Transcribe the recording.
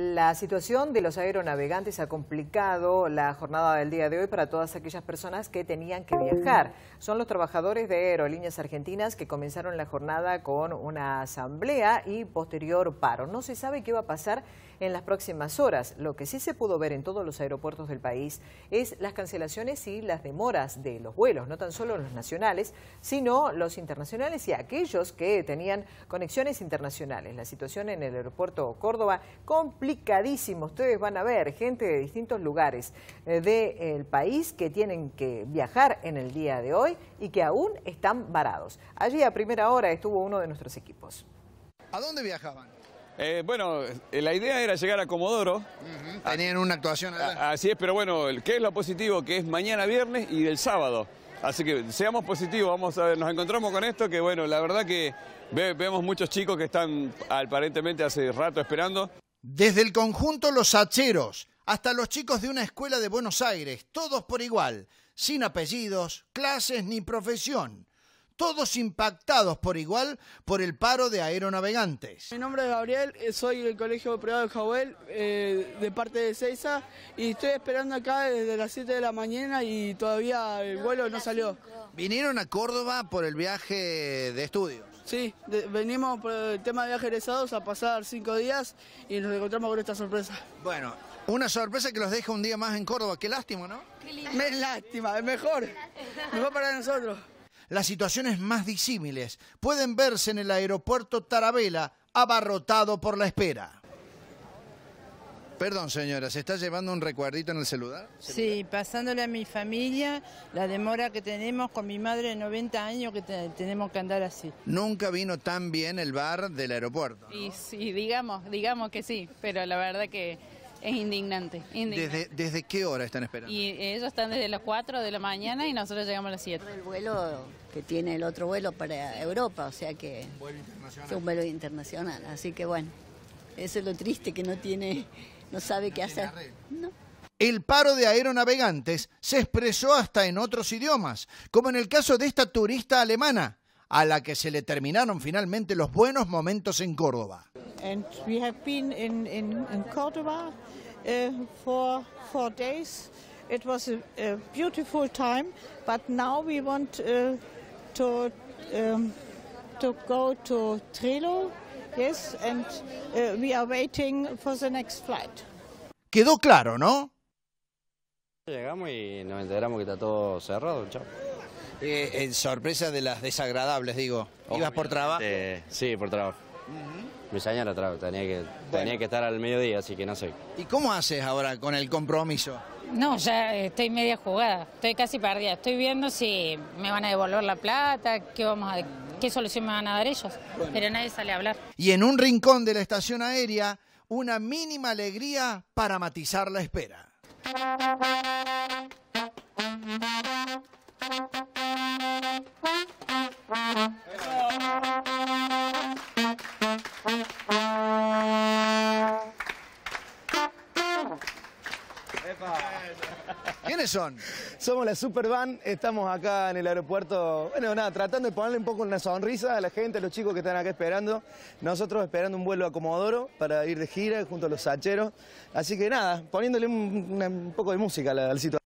La situación de los aeronavegantes ha complicado la jornada del día de hoy para todas aquellas personas que tenían que viajar. Son los trabajadores de Aerolíneas Argentinas que comenzaron la jornada con una asamblea y posterior paro. No se sabe qué va a pasar en las próximas horas. Lo que sí se pudo ver en todos los aeropuertos del país es las cancelaciones y las demoras de los vuelos, no tan solo los nacionales, sino los internacionales y aquellos que tenían conexiones internacionales. La situación en el aeropuerto Córdoba complicadísimo. Ustedes van a ver gente de distintos lugares eh, del país que tienen que viajar en el día de hoy y que aún están varados. Allí a primera hora estuvo uno de nuestros equipos. ¿A dónde viajaban? Eh, bueno, eh, la idea era llegar a Comodoro. Tenían una actuación. Así es, pero bueno, ¿qué es lo positivo? Que es mañana viernes y del sábado. Así que seamos positivos, vamos a ver, nos encontramos con esto que bueno, la verdad que vemos muchos chicos que están aparentemente hace rato esperando. Desde el conjunto Los Hacheros hasta los chicos de una escuela de Buenos Aires, todos por igual, sin apellidos, clases ni profesión todos impactados por igual por el paro de aeronavegantes. Mi nombre es Gabriel, eh, soy del Colegio Privado de Javel, eh, de parte de Ceiza, y estoy esperando acá desde las 7 de la mañana y todavía el vuelo no salió. ¿Vinieron a Córdoba por el viaje de estudios? Sí, venimos por el tema de viajes egresados a pasar cinco días y nos encontramos con esta sorpresa. Bueno, una sorpresa que los deja un día más en Córdoba. Qué lástima, ¿no? Qué lindo. Me, lástima, es mejor. Mejor para nosotros las situaciones más disímiles pueden verse en el aeropuerto Tarabela abarrotado por la espera. Perdón, señora, ¿se está llevando un recuerdito en el celular? Sí, pasándole a mi familia la demora que tenemos con mi madre de 90 años que tenemos que andar así. Nunca vino tan bien el bar del aeropuerto. Y, digamos, digamos que sí, pero la verdad que es indignante. Desde, qué hora están esperando? Y ellos están desde las 4 de la mañana y nosotros llegamos a las 7. El vuelo que tiene el otro vuelo para Europa, o sea que... vuelo internacional. Es un vuelo internacional, así que bueno, eso es lo triste que no tiene, no sabe qué hacer. El paro de aeronavegantes se expresó hasta en otros idiomas, como en el caso de esta turista alemana, a la que se le terminaron finalmente los buenos momentos en Córdoba. And we have been in, in, in Cordoba un uh, for four days. It was a, a, beautiful time, but now we want uh, to, um, to go to yes, and uh, we are waiting for the next flight. Quedó claro, ¿no? Llegamos y nos enteramos que está todo cerrado, chao. Eh, sorpresa de las desagradables, digo. ¿Ibas por trabajo? sí, por trabajo. Mi señora tenía que, tenía que estar al mediodía, así que no sé. ¿Y cómo haces ahora con el compromiso? No, ya estoy media jugada, estoy casi perdida. Estoy viendo si me van a devolver la plata, qué, vamos qué solución me van a dar ellos, pero nadie sale a hablar. Y en un rincón de la estación aérea, una mínima alegría para matizar la espera. son? Somos la Supervan, estamos acá en el aeropuerto, bueno, nada, tratando de ponerle un poco una sonrisa a la gente, a los chicos que están acá esperando. Nosotros esperando un vuelo a Comodoro para ir de gira junto a los sacheros. Así que nada, poniéndole un, poco de música al sitio.